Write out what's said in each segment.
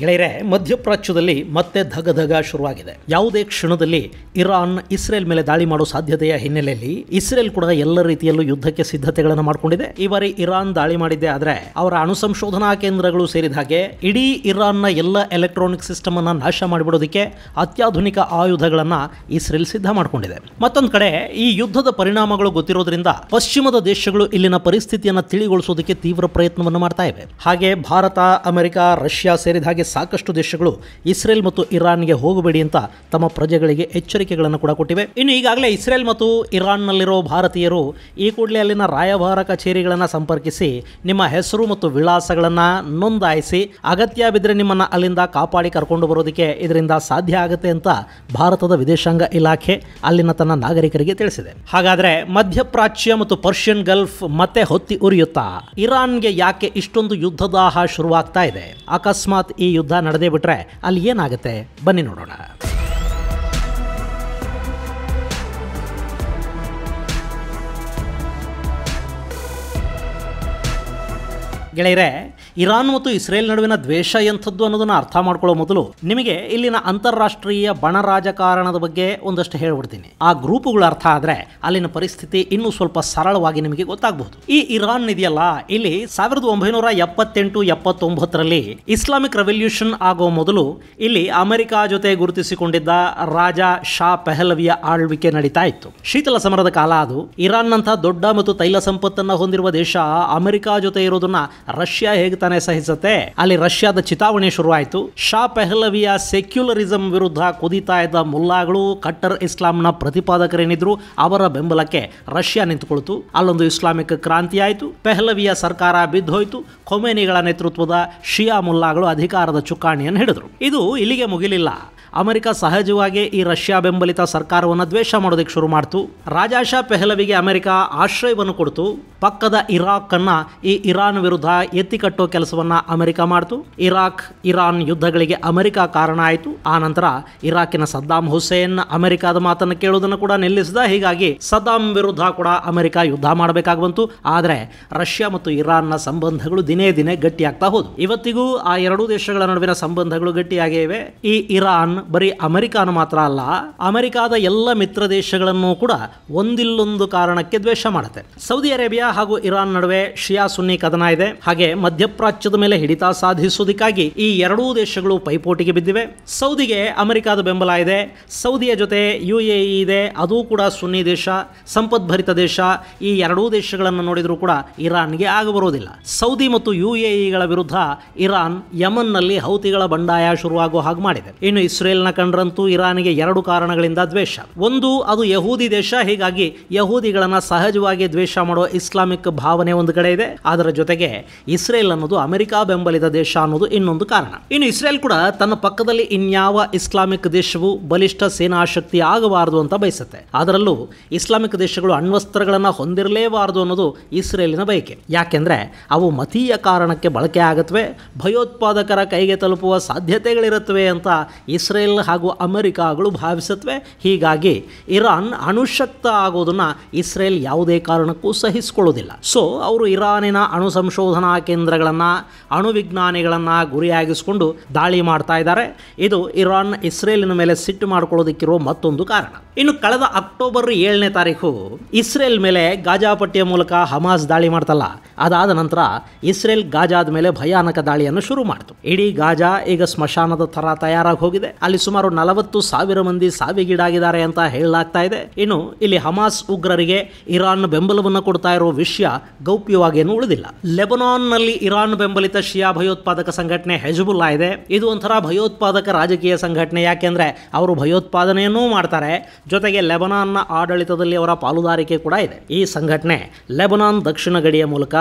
ಗೆಳೆಯರೆ ಮಧ್ಯಪ್ರಾಚ್ಯದಲ್ಲಿ ಮತ್ತೆ ಧಗ ಧಗ ಶುರುವಾಗಿದೆ ಯಾವುದೇ ಕ್ಷಣದಲ್ಲಿ ಇರಾನ್ ಇಸ್ರೇಲ್ ಮೇಲೆ ದಾಳಿ ಮಾಡೋ ಸಾಧ್ಯತೆಯ ಹಿನ್ನೆಲೆಯಲ್ಲಿ ಇಸ್ರೇಲ್ ಕೂಡ ಎಲ್ಲ ರೀತಿಯಲ್ಲೂ ಯುದ್ಧಕ್ಕೆ ಸಿದ್ಧತೆಗಳನ್ನು ಮಾಡಿಕೊಂಡಿದೆ ಈ ಬಾರಿ ಇರಾನ್ ದಾಳಿ ಮಾಡಿದ್ದೆ ಆದರೆ ಅವರ ಅಣುಸಂಶೋಧನಾ ಕೇಂದ್ರಗಳು ಸೇರಿದ ಹಾಗೆ ಇಡೀ ಇರಾನ್ನ ಎಲ್ಲ ಎಲೆಕ್ಟ್ರಾನಿಕ್ ಸಿಸ್ಟಮ್ ಅನ್ನ ನಾಶ ಮಾಡಿಬಿಡೋದಕ್ಕೆ ಅತ್ಯಾಧುನಿಕ ಆಯುಧಗಳನ್ನು ಇಸ್ರೇಲ್ ಸಿದ್ಧ ಮಾಡಿಕೊಂಡಿದೆ ಮತ್ತೊಂದು ಕಡೆ ಈ ಯುದ್ಧದ ಪರಿಣಾಮಗಳು ಗೊತ್ತಿರೋದ್ರಿಂದ ಪಶ್ಚಿಮದ ದೇಶಗಳು ಇಲ್ಲಿನ ಪರಿಸ್ಥಿತಿಯನ್ನ ತಿಳಿಗೊಳಿಸೋದಕ್ಕೆ ತೀವ್ರ ಪ್ರಯತ್ನವನ್ನು ಮಾಡ್ತಾ ಇವೆ ಹಾಗೆ ಭಾರತ ಅಮೆರಿಕ ರಷ್ಯಾ ಸೇರಿದ ಹಾಗೆ ಹಾಗೆ ಸಾಕಷ್ಟು ದೇಶಗಳು ಇಸ್ರೇಲ್ ಮತ್ತು ಇರಾನ್ಗೆ ಹೋಗಬೇಡಿ ಅಂತ ತಮ್ಮ ಪ್ರಜೆಗಳಿಗೆ ಎಚ್ಚರಿಕೆಗಳನ್ನು ಕೂಡ ಕೊಟ್ಟಿವೆ ಇನ್ನು ಈಗಾಗಲೇ ಇಸ್ರೇಲ್ ಮತ್ತು ಇರಾನ್ನಲ್ಲಿರೋ ಭಾರತೀಯರು ಈ ಕೂಡಲೇ ಅಲ್ಲಿನ ರಾಯಭಾರ ಕಚೇರಿಗಳನ್ನು ಸಂಪರ್ಕಿಸಿ ನಿಮ್ಮ ಹೆಸರು ಮತ್ತು ವಿಳಾಸಗಳನ್ನು ನೋಂದಾಯಿಸಿ ಅಗತ್ಯ ಬಿದ್ದರೆ ನಿಮ್ಮನ್ನ ಅಲ್ಲಿಂದ ಕಾಪಾಡಿ ಕರ್ಕೊಂಡು ಬರೋದಕ್ಕೆ ಇದರಿಂದ ಸಾಧ್ಯ ಆಗುತ್ತೆ ಅಂತ ಭಾರತದ ವಿದೇಶಾಂಗ ಇಲಾಖೆ ಅಲ್ಲಿನ ತನ್ನ ನಾಗರಿಕರಿಗೆ ತಿಳಿಸಿದೆ ಹಾಗಾದ್ರೆ ಮಧ್ಯಪ್ರಾಚ್ಯ ಮತ್ತು ಪರ್ಷಿಯನ್ ಗಲ್ಫ್ ಮತ್ತೆ ಹೊತ್ತಿ ಉರಿಯುತ್ತಾ ಇರಾನ್ಗೆ ಯಾಕೆ ಇಷ್ಟೊಂದು ಯುದ್ಧದಾಹ ಶುರುವಾಗ್ತಾ ಇದೆ ಅಕಸ್ಮಾತ್ ಈ ಯುದ್ಧ ನಡೆದೇ ಬಿಟ್ರೆ ಅಲ್ಲಿ ಏನಾಗುತ್ತೆ ಬನ್ನಿ ನೋಡೋಣ ಗೆಳೆಯರೆ ಇರಾನ್ ಮತ್ತು ಇಸ್ರೇಲ್ ನಡುವಿನ ದ್ವೇಷ ಎಂಥದ್ದು ಅನ್ನೋದನ್ನ ಅರ್ಥ ಮಾಡ್ಕೊಳ್ಳೋ ಮೊದಲು ನಿಮಗೆ ಇಲ್ಲಿನ ಅಂತಾರಾಷ್ಟ್ರೀಯ ಬಣ ರಾಜಕಾರಣದ ಬಗ್ಗೆ ಒಂದಷ್ಟು ಹೇಳ್ಬಿಡ್ತೀನಿ ಆ ಗ್ರೂಪುಗಳ ಅರ್ಥ ಆದ್ರೆ ಅಲ್ಲಿನ ಪರಿಸ್ಥಿತಿ ಇನ್ನೂ ಸ್ವಲ್ಪ ಸರಳವಾಗಿ ನಿಮಗೆ ಗೊತ್ತಾಗಬಹುದು ಈ ಇರಾನ್ ಇದೆಯಲ್ಲ ಇಲ್ಲಿ ಸಾವಿರದ ಒಂಬೈನೂರ ಎಪ್ಪತ್ತೆಂಟು ಎಪ್ಪತ್ತೊಂಬತ್ತರಲ್ಲಿ ಇಸ್ಲಾಮಿಕ್ ರೆವಲ್ಯೂಷನ್ ಆಗೋ ಮೊದಲು ಇಲ್ಲಿ ಅಮೆರಿಕ ಜೊತೆ ಗುರುತಿಸಿಕೊಂಡಿದ್ದ ರಾಜ ಶಾ ಪೆಹಲವಿಯ ಆಳ್ವಿಕೆ ನಡೀತಾ ಇತ್ತು ಶೀತಲ ಸಮರದ ಕಾಲ ಅದು ನಂತಹ ದೊಡ್ಡ ಮತ್ತು ತೈಲ ಸಂಪತ್ತನ್ನ ಹೊಂದಿರುವ ದೇಶ ಅಮೆರಿಕ ಜೊತೆ ಇರೋದನ್ನ ರಷ್ಯಾ ಹೇಗೆ ತಾನೇ ಸಹಿಸುತ್ತೆ ಅಲ್ಲಿ ರಷ್ಯಾದ ಚಿತಾವಣೆ ಶುರುವಾಯಿತು ಶಾ ಪೆಹ್ಲವಿಯ ಸೆಕ್ಯುಲರಿಸಂ ವಿರುದ್ಧ ಕುದಿತಾ ಇದ್ದ ಮುಲ್ಲಾಗಳು ಕಟ್ಟರ್ ಇಸ್ಲಾಂನ ಪ್ರತಿಪಾದಕರೇನಿದ್ರು ಅವರ ಬೆಂಬಲಕ್ಕೆ ರಷ್ಯಾ ನಿಂತುಕೊಳ್ತು ಅಲ್ಲೊಂದು ಇಸ್ಲಾಮಿಕ್ ಕ್ರಾಂತಿ ಆಯಿತು ಪೆಹ್ಲವಿಯ ಸರ್ಕಾರ ಬಿದ್ದೋಯ್ತು ಕೊಮೇನಿಗಳ ನೇತೃತ್ವದ ಶಿಯಾ ಮುಲ್ಲಾಗಳು ಅಧಿಕಾರದ ಚುಕ್ಕಾಣಿಯನ್ನು ಹಿಡಿದ್ರು ಇದು ಇಲ್ಲಿಗೆ ಮುಗಿಲಿಲ್ಲ ಅಮೆರಿಕ ಸಹಜವಾಗಿ ಈ ರಷ್ಯಾ ಬೆಂಬಲಿತ ಸರ್ಕಾರವನ್ನು ದ್ವೇಷ ಮಾಡೋದಕ್ಕೆ ಶುರು ಮಾಡ್ತು ರಾಜಾಶಾ ಪೆಹಲವಿಗೆ ಅಮೆರಿಕ ಆಶ್ರಯವನ್ನು ಕೊಡ್ತು ಪಕ್ಕದ ಇರಾಕ್ ಅನ್ನ ಈ ಇರಾನ್ ವಿರುದ್ಧ ಎತ್ತಿ ಕಟ್ಟೋ ಕೆಲಸವನ್ನ ಅಮೆರಿಕ ಮಾಡ್ತು ಇರಾಕ್ ಇರಾನ್ ಯುದ್ಧಗಳಿಗೆ ಅಮೆರಿಕ ಕಾರಣ ಆಯಿತು ಆ ನಂತರ ಇರಾಕಿನ ಸದ್ದಾಂ ಹುಸೇನ್ ಅಮೆರಿಕದ ಮಾತನ್ನು ಕೇಳುವುದನ್ನು ಕೂಡ ನಿಲ್ಲಿಸಿದ ಹೀಗಾಗಿ ಸದ್ದಾಂ ವಿರುದ್ಧ ಕೂಡ ಅಮೆರಿಕ ಯುದ್ಧ ಮಾಡಬೇಕಾಗಿ ಬಂತು ಆದರೆ ರಷ್ಯಾ ಮತ್ತು ಇರಾನ್ನ ಸಂಬಂಧಗಳು ದಿನೇ ದಿನೇ ಗಟ್ಟಿಯಾಗ್ತಾ ಹೋದ್ ಇವತ್ತಿಗೂ ಆ ಎರಡೂ ದೇಶಗಳ ನಡುವಿನ ಸಂಬಂಧಗಳು ಗಟ್ಟಿಯಾಗಿವೆ ಈ ಇರಾನ್ ಬರೀ ಅಮೆರಿಕಾನ ಮಾತ್ರ ಅಲ್ಲ ಅಮೆರಿಕಾದ ಎಲ್ಲ ಮಿತ್ರ ದೇಶಗಳನ್ನು ಕೂಡ ಒಂದಿಲ್ಲೊಂದು ಕಾರಣಕ್ಕೆ ದ್ವೇಷ ಮಾಡುತ್ತೆ ಸೌದಿ ಅರೇಬಿಯಾ ಹಾಗೂ ಇರಾನ್ ನಡುವೆ ಶಿಯಾ ಸುನ್ನಿ ಕದನ ಇದೆ ಹಾಗೆ ಮಧ್ಯಪ್ರಾಚ್ಯದ ಮೇಲೆ ಹಿಡಿತ ಸಾಧಿಸುವುದಕ್ಕಾಗಿ ಈ ಎರಡೂ ದೇಶಗಳು ಪೈಪೋಟಿಗೆ ಬಿದ್ದಿವೆ ಸೌದಿಗೆ ಅಮೆರಿಕಾದ ಬೆಂಬಲ ಇದೆ ಸೌದಿಯ ಜೊತೆ ಯು ಎ ಇದೆ ಅದು ಕೂಡ ಸುನ್ನಿ ದೇಶ ಸಂಪದ್ಭರಿತ ದೇಶ ಈ ಎರಡೂ ದೇಶಗಳನ್ನು ನೋಡಿದರೂ ಕೂಡ ಇರಾನ್ಗೆ ಆಗಬರುವುದಿಲ್ಲ ಸೌದಿ ಮತ್ತು ಯು ಎ ವಿರುದ್ಧ ಇರಾನ್ ಯಮನ್ನಲ್ಲಿ ಹೌತಿಗಳ ಬಂಡಾಯ ಶುರುವಾಗುವ ಹಾಗೆ ಮಾಡಿದೆ ಇನ್ನು ಇಸ್ರೇಲ್ ಇಸ್ರೇಲ್ನ ಕಂಡ್ರಂತೂ ಇರಾನಿಗೆ ಎರಡು ಕಾರಣಗಳಿಂದ ದ್ವೇಷ ಒಂದು ಅದು ಯಹೂದಿ ದೇಶ ಹೀಗಾಗಿ ಯಹೂದಿಗಳನ್ನ ಸಹಜವಾಗಿ ದ್ವೇಷ ಮಾಡುವ ಇಸ್ಲಾಮಿಕ್ ಭಾವನೆ ಒಂದು ಕಡೆ ಇದೆ ಅದರ ಜೊತೆಗೆ ಇಸ್ರೇಲ್ ಅನ್ನೋದು ಅಮೆರಿಕ ಬೆಂಬಲಿತ ದೇಶ ಅನ್ನೋದು ಇನ್ನೊಂದು ಕಾರಣ ಇನ್ನು ಇಸ್ರೇಲ್ ಕೂಡ ತನ್ನ ಪಕ್ಕದಲ್ಲಿ ಇನ್ಯಾವ ಇಸ್ಲಾಮಿಕ್ ದೇಶವು ಬಲಿಷ್ಠ ಸೇನಾಶಕ್ತಿ ಆಗಬಾರದು ಅಂತ ಬಯಸುತ್ತೆ ಅದರಲ್ಲೂ ಇಸ್ಲಾಮಿಕ್ ದೇಶಗಳು ಅಣ್ವಸ್ತ್ರಗಳನ್ನು ಹೊಂದಿರಲೇಬಾರದು ಅನ್ನೋದು ಇಸ್ರೇಲಿನ ಬಯಕೆ ಯಾಕೆಂದ್ರೆ ಅವು ಮತೀಯ ಕಾರಣಕ್ಕೆ ಬಳಕೆ ಆಗತ್ವೆ ಭಯೋತ್ಪಾದಕರ ಕೈಗೆ ತಲುಪುವ ಸಾಧ್ಯತೆಗಳಿರುತ್ತವೆ ಅಂತ ಇಸ್ರೇಲ್ ಇಸ್ರೇಲ್ ಹಾಗೂ ಅಮೆರಿಕಾಗಳು ಭಾವಿಸುತ್ತವೆ ಹೀಗಾಗಿ ಇರಾನ್ ಅಣುಶಕ್ತ ಆಗೋದನ್ನು ಇಸ್ರೇಲ್ ಯಾವುದೇ ಕಾರಣಕ್ಕೂ ಸಹಿಸಿಕೊಳ್ಳೋದಿಲ್ಲ ಸೊ ಅವರು ಇರಾನಿನ ಅಣು ಸಂಶೋಧನಾ ಕೇಂದ್ರಗಳನ್ನು ಅಣುವಿಜ್ಞಾನಿಗಳನ್ನು ಗುರಿಯಾಗಿಸಿಕೊಂಡು ದಾಳಿ ಮಾಡ್ತಾ ಇದ್ದಾರೆ ಇದು ಇರಾನ್ ಇಸ್ರೇಲಿನ ಮೇಲೆ ಸಿಟ್ಟು ಮಾಡ್ಕೊಳ್ಳೋದಕ್ಕಿರುವ ಮತ್ತೊಂದು ಕಾರಣ ಇನ್ನು ಕಳೆದ ಅಕ್ಟೋಬರ್ ಏಳನೇ ತಾರೀಕು ಇಸ್ರೇಲ್ ಮೇಲೆ ಗಾಜಾ ಪಟ್ಟಿಯ ಮೂಲಕ ಹಮಾಸ್ ದಾಳಿ ಮಾಡ್ತಲ್ಲ ಅದಾದ ನಂತರ ಇಸ್ರೇಲ್ ಗಾಜಾದ ಮೇಲೆ ಭಯಾನಕ ದಾಳಿಯನ್ನು ಶುರು ಮಾಡಿತು ಇಡೀ ಗಾಜಾ ಈಗ ಸ್ಮಶಾನದ ತರ ತಯಾರಾಗಿ ಹೋಗಿದೆ ಅಲ್ಲಿ ಸುಮಾರು ನಲವತ್ತು ಸಾವಿರ ಮಂದಿ ಸಾವಿಗೀಡಾಗಿದ್ದಾರೆ ಅಂತ ಹೇಳಲಾಗ್ತಾ ಇದೆ ಇನ್ನು ಇಲ್ಲಿ ಹಮಾಸ್ ಉಗ್ರರಿಗೆ ಇರಾನ್ ಬೆಂಬಲವನ್ನು ಕೊಡ್ತಾ ಇರುವ ವಿಷಯ ಗೌಪ್ಯವಾಗೇನು ಉಳಿದಿಲ್ಲ ಲೆಬನಾನ್ನಲ್ಲಿ ಇರಾನ್ ಬೆಂಬಲಿತ ಶಿಯಾ ಭಯೋತ್ಪಾದಕ ಸಂಘಟನೆ ಹೆಜಬುಲ್ಲಾ ಇದೆ ಇದು ಒಂಥರ ಭಯೋತ್ಪಾದಕ ರಾಜಕೀಯ ಸಂಘಟನೆ ಯಾಕೆಂದ್ರೆ ಅವರು ಭಯೋತ್ಪಾದನೆಯನ್ನೂ ಮಾಡ್ತಾರೆ ಜೊತೆಗೆ ಲೆಬನಾನ್ನ ಆಡಳಿತದಲ್ಲಿ ಅವರ ಪಾಲುದಾರಿಕೆ ಕೂಡ ಇದೆ ಈ ಸಂಘಟನೆ ಲೆಬನಾನ್ ದಕ್ಷಿಣ ಗಡಿಯ ಮೂಲಕ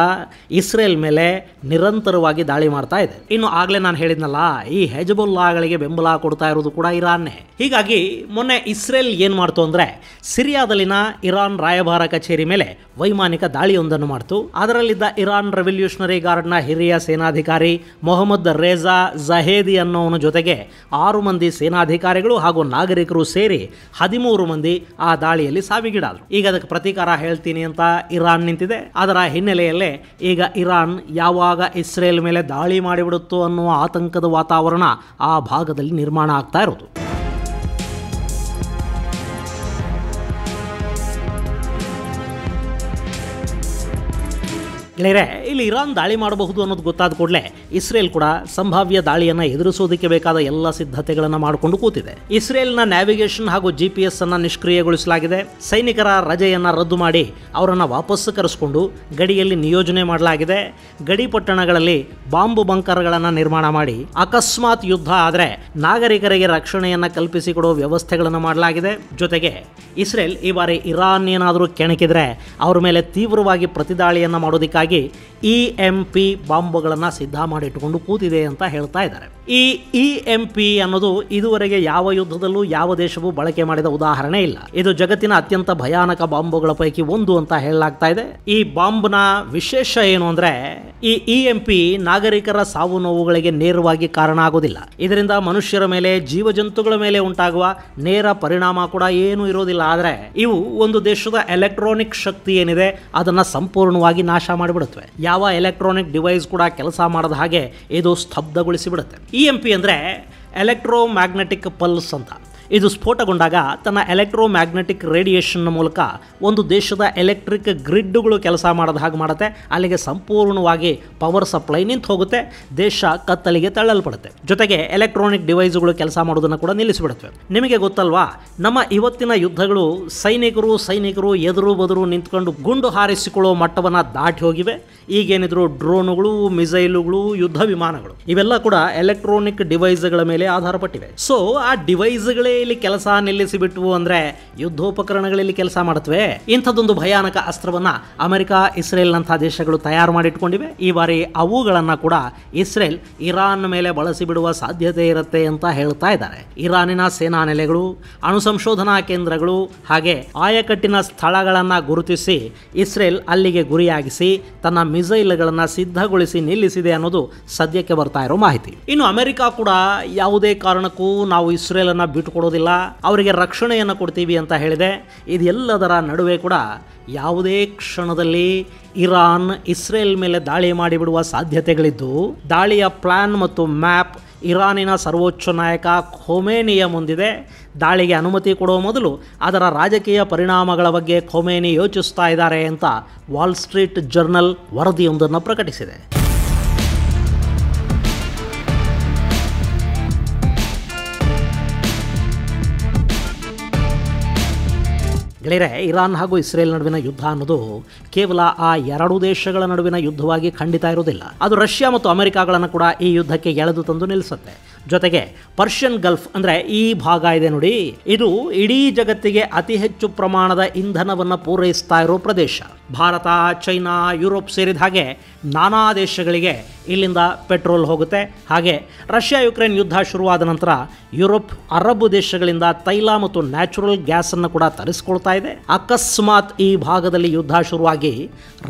ಇಸ್ರೇಲ್ ಮೇಲೆ ನಿರಂತರವಾಗಿ ದಾಳಿ ಮಾಡ್ತಾ ಇದೆ ಇನ್ನು ಆಗಲೇ ನಾನು ಹೇಳಿದ್ನಲ್ಲ ಈ ಹೆಜಬುಲ್ಲಾಗಳಿಗೆ ಬೆಂಬಲ ಕೊಡ್ತಾ ಇರೋದು ಕೂಡ ಇರಾನ್ನೇ ಹೀಗಾಗಿ ಮೊನ್ನೆ ಇಸ್ರೇಲ್ ಏನು ಮಾಡ್ತು ಅಂದರೆ ಸಿರಿಯಾದಲ್ಲಿನ ಇರಾನ್ ರಾಯಭಾರ ಕಚೇರಿ ಮೇಲೆ ವೈಮಾನಿಕ ದಾಳಿಯೊಂದನ್ನು ಮಾಡ್ತು ಅದರಲ್ಲಿದ್ದ ಇರಾನ್ ರೆವಲ್ಯೂಷನರಿ ಗಾರ್ಡ್ನ ಹಿರಿಯ ಸೇನಾಧಿಕಾರಿ ಮೊಹಮ್ಮದ್ ರೇಜಾ ಜಹೇದಿ ಅನ್ನೋವನ ಜೊತೆಗೆ ಆರು ಮಂದಿ ಸೇನಾಧಿಕಾರಿಗಳು ಹಾಗೂ ನಾಗರಿಕರು ಸೇರಿ ಹದಿಮೂರು ಮಂದಿ ಆ ದಾಳಿಯಲ್ಲಿ ಸಾವಿಗೀಡಾದರು ಈಗ ಅದಕ್ಕೆ ಪ್ರತೀಕಾರ ಹೇಳ್ತೀನಿ ಅಂತ ಇರಾನ್ ನಿಂತಿದೆ ಅದರ ಹಿನ್ನೆಲೆಯಲ್ಲೇ ಈಗ ಇರಾನ್ ಯಾವಾಗ ಇಸ್ರೇಲ್ ಮೇಲೆ ದಾಳಿ ಮಾಡಿಬಿಡುತ್ತೋ ಅನ್ನುವ ಆತಂಕದ ವಾತಾವರಣ ಆ ಭಾಗದಲ್ಲಿ ನಿರ್ಮಾಣ τα είναι ಇಲ್ಲಿ ಇರಾನ್ ದಾಳಿ ಮಾಡಬಹುದು ಅನ್ನೋದು ಗೊತ್ತಾದ ಕೂಡಲೇ ಇಸ್ರೇಲ್ ಕೂಡ ಸಂಭಾವ್ಯ ದಾಳಿಯನ್ನು ಎದುರಿಸೋದಕ್ಕೆ ಬೇಕಾದ ಎಲ್ಲ ಸಿದ್ಧತೆಗಳನ್ನು ಮಾಡಿಕೊಂಡು ಕೂತಿದೆ ಇಸ್ರೇಲ್ನ ನ್ಯಾವಿಗೇಷನ್ ಹಾಗೂ ಜಿ ಪಿ ಎಸ್ ಅನ್ನು ನಿಷ್ಕ್ರಿಯಗೊಳಿಸಲಾಗಿದೆ ಸೈನಿಕರ ರಜೆಯನ್ನು ರದ್ದು ಮಾಡಿ ಅವರನ್ನು ವಾಪಸ್ ಕರೆಸಿಕೊಂಡು ಗಡಿಯಲ್ಲಿ ನಿಯೋಜನೆ ಮಾಡಲಾಗಿದೆ ಗಡಿ ಪಟ್ಟಣಗಳಲ್ಲಿ ಬಾಂಬು ಬಂಕರ್ಗಳನ್ನು ನಿರ್ಮಾಣ ಮಾಡಿ ಅಕಸ್ಮಾತ್ ಯುದ್ಧ ಆದರೆ ನಾಗರಿಕರಿಗೆ ರಕ್ಷಣೆಯನ್ನು ಕಲ್ಪಿಸಿಕೊಡುವ ವ್ಯವಸ್ಥೆಗಳನ್ನು ಮಾಡಲಾಗಿದೆ ಜೊತೆಗೆ ಇಸ್ರೇಲ್ ಈ ಬಾರಿ ಇರಾನ್ ಏನಾದರೂ ಕೆಣಕಿದ್ರೆ ಅವರ ಮೇಲೆ ತೀವ್ರವಾಗಿ ಪ್ರತಿದಾಳಿಯನ್ನು ಮಾಡೋದಿಕ್ಕಾಗಿ ಇ ಎಂ ಪಿ ಬಾಂಬ್ಗಳನ್ನು ಸಿದ್ಧ ಮಾಡಿಟ್ಟುಕೊಂಡು ಕೂತಿದೆ ಅಂತ ಹೇಳ್ತಾ ಇದ್ದಾರೆ ಈ ಇ ಎಂ ಪಿ ಅನ್ನೋದು ಇದುವರೆಗೆ ಯಾವ ಯುದ್ಧದಲ್ಲೂ ಯಾವ ದೇಶವೂ ಬಳಕೆ ಮಾಡಿದ ಉದಾಹರಣೆ ಇಲ್ಲ ಇದು ಜಗತ್ತಿನ ಅತ್ಯಂತ ಭಯಾನಕ ಬಾಂಬುಗಳ ಪೈಕಿ ಒಂದು ಅಂತ ಹೇಳಲಾಗ್ತಾ ಇದೆ ಈ ಬಾಂಬ್ನ ವಿಶೇಷ ಏನು ಅಂದ್ರೆ ಈ ಇ ಎಂ ಪಿ ನಾಗರಿಕರ ಸಾವು ನೋವುಗಳಿಗೆ ನೇರವಾಗಿ ಕಾರಣ ಆಗೋದಿಲ್ಲ ಇದರಿಂದ ಮನುಷ್ಯರ ಮೇಲೆ ಜೀವ ಜಂತುಗಳ ಮೇಲೆ ಉಂಟಾಗುವ ನೇರ ಪರಿಣಾಮ ಕೂಡ ಏನು ಇರೋದಿಲ್ಲ ಆದರೆ ಇವು ಒಂದು ದೇಶದ ಎಲೆಕ್ಟ್ರಾನಿಕ್ ಶಕ್ತಿ ಏನಿದೆ ಅದನ್ನ ಸಂಪೂರ್ಣವಾಗಿ ನಾಶ ಮಾಡಿ ಮಾಡಿಬಿಡುತ್ತವೆ ಯಾವ ಎಲೆಕ್ಟ್ರಾನಿಕ್ ಡಿವೈಸ್ ಕೂಡ ಕೆಲಸ ಮಾಡದ ಹಾಗೆ ಇದು ಸ್ತಬ್ಧಗೊಳಿಸಿ ಬಿಡುತ್ತೆ ಇ e ಎಂ ಪಿ ಅಂದರೆ ಎಲೆಕ್ಟ್ರೋ ಪಲ್ಸ್ ಅಂತ ಇದು ಸ್ಫೋಟಗೊಂಡಾಗ ತನ್ನ ಎಲೆಕ್ಟ್ರೋ ಮ್ಯಾಗ್ನೆಟಿಕ್ ರೇಡಿಯೇಷನ್ ಮೂಲಕ ಒಂದು ದೇಶದ ಎಲೆಕ್ಟ್ರಿಕ್ ಗ್ರಿಡ್ಗಳು ಕೆಲಸ ಮಾಡೋದು ಹಾಗೆ ಮಾಡುತ್ತೆ ಅಲ್ಲಿಗೆ ಸಂಪೂರ್ಣವಾಗಿ ಪವರ್ ಸಪ್ಲೈ ನಿಂತು ಹೋಗುತ್ತೆ ದೇಶ ಕತ್ತಲಿಗೆ ತಳ್ಳಲ್ಪಡುತ್ತೆ ಜೊತೆಗೆ ಎಲೆಕ್ಟ್ರಾನಿಕ್ ಡಿವೈಸ್ಗಳು ಕೆಲಸ ಮಾಡೋದನ್ನು ಕೂಡ ನಿಲ್ಲಿಸಿಬಿಡುತ್ತವೆ ನಿಮಗೆ ಗೊತ್ತಲ್ವಾ ನಮ್ಮ ಇವತ್ತಿನ ಯುದ್ಧಗಳು ಸೈನಿಕರು ಸೈನಿಕರು ಎದುರು ಬದುರು ನಿಂತ್ಕೊಂಡು ಗುಂಡು ಹಾರಿಸಿಕೊಳ್ಳೋ ಮಟ್ಟವನ್ನು ದಾಟಿ ಹೋಗಿವೆ ಈಗೇನಿದ್ರು ಡ್ರೋನುಗಳು ಮಿಸೈಲುಗಳು ಯುದ್ಧ ವಿಮಾನಗಳು ಇವೆಲ್ಲ ಕೂಡ ಎಲೆಕ್ಟ್ರಾನಿಕ್ ಡಿವೈಸ್ಗಳ ಮೇಲೆ ಆಧಾರಪಟ್ಟಿವೆ ಸೊ ಆ ಡಿವೈಸ್ಗಳೇ ಇಲ್ಲಿ ಕೆಲಸ ನಿಲ್ಲಿಸಿಬಿಟ್ಟು ಅಂದ್ರೆ ಯುದ್ಧೋಪಕರಣಗಳಲ್ಲಿ ಕೆಲಸ ಮಾಡುತ್ತವೆ ಇಂಥದ್ದೊಂದು ಭಯಾನಕ ಅಸ್ತ್ರವನ್ನ ಅಮೆರಿಕ ಇಸ್ರೇಲ್ ನಂತಹ ದೇಶಗಳು ತಯಾರು ಮಾಡಿಟ್ಕೊಂಡಿವೆ ಈ ಬಾರಿ ಅವುಗಳನ್ನ ಕೂಡ ಇಸ್ರೇಲ್ ಇರಾನ್ ಮೇಲೆ ಬಳಸಿ ಬಿಡುವ ಸಾಧ್ಯತೆ ಇರುತ್ತೆ ಅಂತ ಹೇಳ್ತಾ ಇದ್ದಾರೆ ಇರಾನಿನ ಸೇನಾ ನೆಲೆಗಳು ಅಣು ಸಂಶೋಧನಾ ಕೇಂದ್ರಗಳು ಹಾಗೆ ಆಯಕಟ್ಟಿನ ಸ್ಥಳಗಳನ್ನ ಗುರುತಿಸಿ ಇಸ್ರೇಲ್ ಅಲ್ಲಿಗೆ ಗುರಿಯಾಗಿಸಿ ತನ್ನ ಮಿಸೈಲ್ಗಳನ್ನು ಸಿದ್ಧಗೊಳಿಸಿ ನಿಲ್ಲಿಸಿದೆ ಅನ್ನೋದು ಸದ್ಯಕ್ಕೆ ಬರ್ತಾ ಇರೋ ಮಾಹಿತಿ ಇನ್ನು ಅಮೆರಿಕ ಕೂಡ ಯಾವುದೇ ಕಾರಣಕ್ಕೂ ನಾವು ಇಸ್ರೇಲನ್ನು ಬಿಟ್ಟುಕೊಡೋದು ಕೊಡುವುದಿಲ್ಲ ಅವರಿಗೆ ರಕ್ಷಣೆಯನ್ನು ಕೊಡ್ತೀವಿ ಅಂತ ಹೇಳಿದೆ ಇದೆಲ್ಲದರ ನಡುವೆ ಕೂಡ ಯಾವುದೇ ಕ್ಷಣದಲ್ಲಿ ಇರಾನ್ ಇಸ್ರೇಲ್ ಮೇಲೆ ದಾಳಿ ಮಾಡಿಬಿಡುವ ಸಾಧ್ಯತೆಗಳಿದ್ದು ದಾಳಿಯ ಪ್ಲಾನ್ ಮತ್ತು ಮ್ಯಾಪ್ ಇರಾನಿನ ಸರ್ವೋಚ್ಚ ನಾಯಕ ಖೊಮೇನಿಯ ಮುಂದಿದೆ ದಾಳಿಗೆ ಅನುಮತಿ ಕೊಡುವ ಮೊದಲು ಅದರ ರಾಜಕೀಯ ಪರಿಣಾಮಗಳ ಬಗ್ಗೆ ಖೊಮೇನಿ ಯೋಚಿಸ್ತಾ ಇದ್ದಾರೆ ಅಂತ ವಾಲ್ ಸ್ಟ್ರೀಟ್ ಜರ್ನಲ್ ವರದಿಯೊಂದನ್ನು ಪ್ರಕಟಿಸಿದೆ ಗೆಳೆಯರೆ ಇರಾನ್ ಹಾಗೂ ಇಸ್ರೇಲ್ ನಡುವಿನ ಯುದ್ಧ ಅನ್ನೋದು ಕೇವಲ ಆ ಎರಡು ದೇಶಗಳ ನಡುವಿನ ಯುದ್ಧವಾಗಿ ಖಂಡಿತ ಇರುವುದಿಲ್ಲ ಅದು ರಷ್ಯಾ ಮತ್ತು ಅಮೆರಿಕಾಗಳನ್ನು ಕೂಡ ಈ ಯುದ್ಧಕ್ಕೆ ಎಳೆದು ತಂದು ನಿಲ್ಲಿಸುತ್ತೆ ಜೊತೆಗೆ ಪರ್ಷಿಯನ್ ಗಲ್ಫ್ ಅಂದರೆ ಈ ಭಾಗ ಇದೆ ನೋಡಿ ಇದು ಇಡೀ ಜಗತ್ತಿಗೆ ಅತಿ ಹೆಚ್ಚು ಪ್ರಮಾಣದ ಇಂಧನವನ್ನು ಪೂರೈಸ್ತಾ ಇರೋ ಪ್ರದೇಶ ಭಾರತ ಚೈನಾ ಯುರೋಪ್ ಸೇರಿದ ಹಾಗೆ ನಾನಾ ದೇಶಗಳಿಗೆ ಇಲ್ಲಿಂದ ಪೆಟ್ರೋಲ್ ಹೋಗುತ್ತೆ ಹಾಗೆ ರಷ್ಯಾ ಯುಕ್ರೇನ್ ಯುದ್ಧ ಶುರುವಾದ ನಂತರ ಯುರೋಪ್ ಅರಬ್ ದೇಶಗಳಿಂದ ತೈಲ ಮತ್ತು ನ್ಯಾಚುರಲ್ ಗ್ಯಾಸನ್ನು ಕೂಡ ತರಿಸ್ಕೊಳ್ತಾ ಇದೆ ಅಕಸ್ಮಾತ್ ಈ ಭಾಗದಲ್ಲಿ ಯುದ್ಧ ಶುರುವಾಗಿ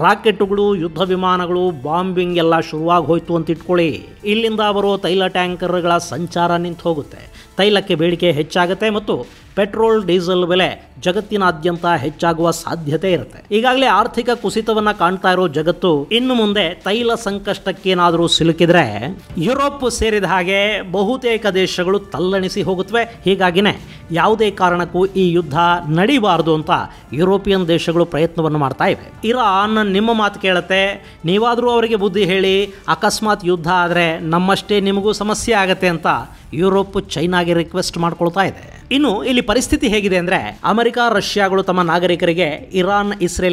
ರಾಕೆಟ್ಗಳು ಯುದ್ಧ ವಿಮಾನಗಳು ಬಾಂಬಿಂಗ್ ಎಲ್ಲ ಶುರುವಾಗಿ ಹೋಯಿತು ಅಂತ ಇಟ್ಕೊಳ್ಳಿ ಇಲ್ಲಿಂದ ಬರೋ ತೈಲ ಟ್ಯಾಂಕರ್ಗಳ ಸಂಚಾರ ನಿಂತು ಹೋಗುತ್ತೆ ತೈಲಕ್ಕೆ ಬೇಡಿಕೆ ಹೆಚ್ಚಾಗುತ್ತೆ ಮತ್ತು ಪೆಟ್ರೋಲ್ ಡೀಸೆಲ್ ಬೆಲೆ ಜಗತ್ತಿನಾದ್ಯಂತ ಹೆಚ್ಚಾಗುವ ಸಾಧ್ಯತೆ ಇರುತ್ತೆ ಈಗಾಗಲೇ ಆರ್ಥಿಕ ಕುಸಿತವನ್ನ ಕಾಣ್ತಾ ಇರೋ ಜಗತ್ತು ಇನ್ನು ಮುಂದೆ ತೈಲ ಸಂಕಷ್ಟಕ್ಕೇನಾದರೂ ಸಿಲುಕಿದ್ರೆ ಯುರೋಪ್ ಸೇರಿದ ಹಾಗೆ ಬಹುತೇಕ ದೇಶಗಳು ತಲ್ಲಣಿಸಿ ಹೋಗುತ್ತವೆ ಹೀಗಾಗಿನೇ ಯಾವುದೇ ಕಾರಣಕ್ಕೂ ಈ ಯುದ್ಧ ನಡೀಬಾರದು ಅಂತ ಯುರೋಪಿಯನ್ ದೇಶಗಳು ಪ್ರಯತ್ನವನ್ನು ಮಾಡ್ತಾ ಇವೆ ಇರಾನ್ ನಿಮ್ಮ ಮಾತು ಕೇಳುತ್ತೆ ನೀವಾದರೂ ಅವರಿಗೆ ಬುದ್ಧಿ ಹೇಳಿ ಅಕಸ್ಮಾತ್ ಯುದ್ಧ ಆದರೆ ನಮ್ಮಷ್ಟೇ ನಿಮಗೂ ಸಮಸ್ಯೆ ಆಗತ್ತೆ ಅಂತ ಯುರೋಪ್ ಚೈನಾ ಹಾಗೆ ರಿಕ್ವೆಸ್ಟ್ ಮಾಡ್ಕೊಳ್ತಾ ಇದೆ ಇನ್ನು ಇಲ್ಲಿ ಪರಿಸ್ಥಿತಿ ಹೇಗಿದೆ ಅಂದ್ರೆ ಅಮೆರಿಕ ರಷ್ಯಾಗಳು ತಮ್ಮ ನಾಗರಿಕರಿಗೆ ಇರಾನ್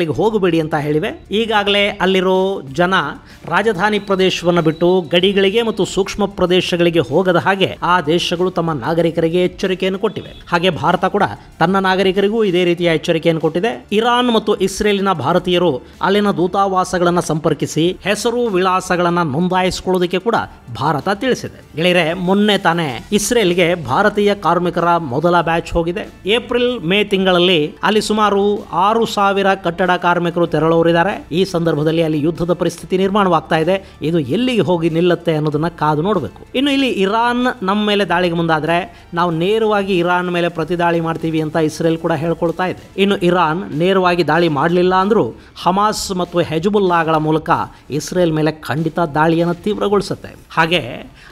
ಗೆ ಹೋಗಬೇಡಿ ಅಂತ ಹೇಳಿವೆ ಈಗಾಗಲೇ ಅಲ್ಲಿರೋ ಜನ ರಾಜಧಾನಿ ಪ್ರದೇಶವನ್ನು ಬಿಟ್ಟು ಗಡಿಗಳಿಗೆ ಮತ್ತು ಸೂಕ್ಷ್ಮ ಪ್ರದೇಶಗಳಿಗೆ ಹೋಗದ ಹಾಗೆ ಆ ದೇಶಗಳು ತಮ್ಮ ನಾಗರಿಕರಿಗೆ ಎಚ್ಚರಿಕೆಯನ್ನು ಕೊಟ್ಟಿವೆ ಹಾಗೆ ಭಾರತ ಕೂಡ ತನ್ನ ನಾಗರಿಕರಿಗೂ ಇದೇ ರೀತಿಯ ಎಚ್ಚರಿಕೆಯನ್ನು ಕೊಟ್ಟಿದೆ ಇರಾನ್ ಮತ್ತು ಇಸ್ರೇಲಿನ ಭಾರತೀಯರು ಅಲ್ಲಿನ ದೂತಾವಾಸಗಳನ್ನು ಸಂಪರ್ಕಿಸಿ ಹೆಸರು ವಿಳಾಸಗಳನ್ನು ನೋಂದಾಯಿಸಿಕೊಳ್ಳೋದಕ್ಕೆ ಕೂಡ ಭಾರತ ತಿಳಿಸಿದೆ ಗೆಳೆಯರೆ ಮೊನ್ನೆ ತಾನೇ ಇಸ್ರೇಲ್ಗೆ ಭಾರತೀಯ ಕಾರ್ಮಿಕರ ಮೊದಲ ಮೊದಲ ಬ್ಯಾಚ್ ಹೋಗಿದೆ ಏಪ್ರಿಲ್ ಮೇ ತಿಂಗಳಲ್ಲಿ ಅಲ್ಲಿ ಸುಮಾರು ಆರು ಸಾವಿರ ಕಟ್ಟಡ ಕಾರ್ಮಿಕರು ತೆರಳುವರಿದ್ದಾರೆ ಈ ಸಂದರ್ಭದಲ್ಲಿ ಅಲ್ಲಿ ಯುದ್ಧದ ಪರಿಸ್ಥಿತಿ ನಿರ್ಮಾಣವಾಗ್ತಾ ಇದೆ ಇದು ಎಲ್ಲಿಗೆ ಹೋಗಿ ನಿಲ್ಲುತ್ತೆ ಅನ್ನೋದನ್ನ ಕಾದು ನೋಡಬೇಕು ಇನ್ನು ಇಲ್ಲಿ ಇರಾನ್ ನಮ್ಮ ಮೇಲೆ ದಾಳಿಗೆ ಮುಂದಾದ್ರೆ ನಾವು ನೇರವಾಗಿ ಇರಾನ್ ಮೇಲೆ ಪ್ರತಿ ದಾಳಿ ಮಾಡ್ತೀವಿ ಅಂತ ಇಸ್ರೇಲ್ ಕೂಡ ಹೇಳ್ಕೊಳ್ತಾ ಇದೆ ಇನ್ನು ಇರಾನ್ ನೇರವಾಗಿ ದಾಳಿ ಮಾಡಲಿಲ್ಲ ಅಂದ್ರೂ ಹಮಾಸ್ ಮತ್ತು ಹೆಜಬುಲ್ಲಾಗಳ ಮೂಲಕ ಇಸ್ರೇಲ್ ಮೇಲೆ ಖಂಡಿತ ದಾಳಿಯನ್ನು ತೀವ್ರಗೊಳಿಸುತ್ತೆ ಹಾಗೆ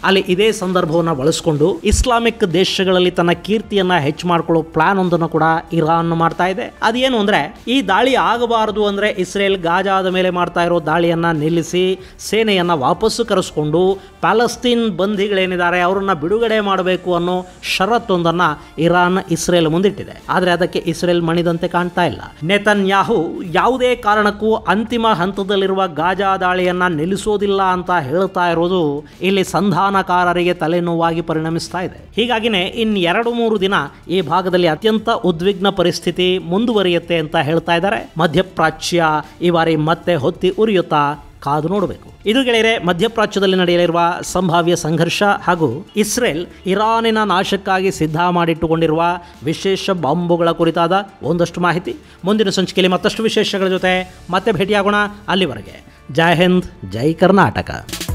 ಅಲ್ಲಿ ಇದೇ ಸಂದರ್ಭವನ್ನು ಬಳಸಿಕೊಂಡು ಇಸ್ಲಾಮಿಕ್ ದೇಶಗಳಲ್ಲಿ ತನ್ನ ಕೀರ್ತಿಯನ್ನು ಸಂಖ್ಯೆಯನ್ನು ಹೆಚ್ಚು ಮಾಡ್ಕೊಳ್ಳೋ ಪ್ಲಾನ್ ಒಂದನ್ನು ಕೂಡ ಇರಾನ್ ಮಾಡ್ತಾ ಇದೆ ಅದೇನು ಅಂದ್ರೆ ಈ ದಾಳಿ ಆಗಬಾರದು ಅಂದ್ರೆ ಇಸ್ರೇಲ್ ಗಾಜಾದ ಮೇಲೆ ಮಾಡ್ತಾ ಇರೋ ದಾಳಿಯನ್ನ ನಿಲ್ಲಿಸಿ ಸೇನೆಯನ್ನ ವಾಪಸ್ಸು ಕರೆಸ್ಕೊಂಡು ಪ್ಯಾಲಸ್ತೀನ್ ಬಂಧಿಗಳೇನಿದ್ದಾರೆ ಅವರನ್ನ ಬಿಡುಗಡೆ ಮಾಡಬೇಕು ಅನ್ನೋ ಷರತ್ತೊಂದನ್ನ ಇರಾನ್ ಇಸ್ರೇಲ್ ಮುಂದಿಟ್ಟಿದೆ ಆದರೆ ಅದಕ್ಕೆ ಇಸ್ರೇಲ್ ಮಣಿದಂತೆ ಕಾಣ್ತಾ ಇಲ್ಲ ನೆತನ್ ಯಾವುದೇ ಕಾರಣಕ್ಕೂ ಅಂತಿಮ ಹಂತದಲ್ಲಿರುವ ಗಾಜಾ ದಾಳಿಯನ್ನ ನಿಲ್ಲಿಸೋದಿಲ್ಲ ಅಂತ ಹೇಳ್ತಾ ಇರೋದು ಇಲ್ಲಿ ಸಂಧಾನಕಾರರಿಗೆ ತಲೆನೋವಾಗಿ ಪರಿಣಮಿಸ್ತಾ ಇದೆ ಹೀಗಾಗಿನೇ ಇನ್ ಎರಡು ಮೂರು ದಿನ ದಿನ ಈ ಭಾಗದಲ್ಲಿ ಅತ್ಯಂತ ಉದ್ವಿಗ್ನ ಪರಿಸ್ಥಿತಿ ಮುಂದುವರಿಯುತ್ತೆ ಅಂತ ಹೇಳ್ತಾ ಇದ್ದಾರೆ ಮಧ್ಯಪ್ರಾಚ್ಯ ಈ ಬಾರಿ ಮತ್ತೆ ಹೊತ್ತಿ ಉರಿಯುತ್ತಾ ಕಾದು ನೋಡಬೇಕು ಇದು ಗೆಳೆಯರೆ ಮಧ್ಯಪ್ರಾಚ್ಯದಲ್ಲಿ ನಡೆಯಲಿರುವ ಸಂಭಾವ್ಯ ಸಂಘರ್ಷ ಹಾಗೂ ಇಸ್ರೇಲ್ ಇರಾನಿನ ನಾಶಕ್ಕಾಗಿ ಸಿದ್ಧ ಮಾಡಿಟ್ಟುಕೊಂಡಿರುವ ವಿಶೇಷ ಬಾಂಬುಗಳ ಕುರಿತಾದ ಒಂದಷ್ಟು ಮಾಹಿತಿ ಮುಂದಿನ ಸಂಚಿಕೆಯಲ್ಲಿ ಮತ್ತಷ್ಟು ವಿಶೇಷಗಳ ಜೊತೆ ಮತ್ತೆ ಭೇಟಿಯಾಗೋಣ ಅಲ್ಲಿವರೆಗೆ ಜೈ ಹಿಂದ್ ಜೈ ಕರ್ನಾಟಕ